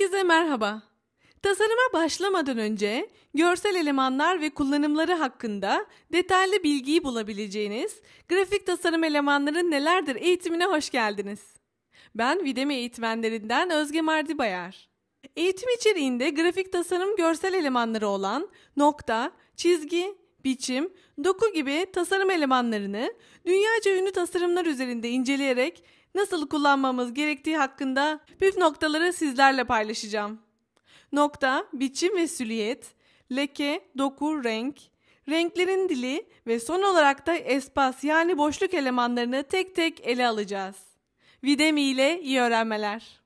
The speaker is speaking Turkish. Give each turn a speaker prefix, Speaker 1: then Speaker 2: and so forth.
Speaker 1: Herkese merhaba. Tasarıma başlamadan önce görsel elemanlar ve kullanımları hakkında detaylı bilgiyi bulabileceğiniz grafik tasarım elemanların nelerdir eğitimine hoş geldiniz. Ben Videme eğitmenlerinden Özge Mardibayar. Eğitim içeriğinde grafik tasarım görsel elemanları olan nokta, çizgi, biçim, doku gibi tasarım elemanlarını dünyaca ünlü tasarımlar üzerinde inceleyerek nasıl kullanmamız gerektiği hakkında püf noktaları sizlerle paylaşacağım. Nokta, biçim ve süliyet, leke, doku, renk, renklerin dili ve son olarak da espas yani boşluk elemanlarını tek tek ele alacağız. Videmi ile iyi öğrenmeler.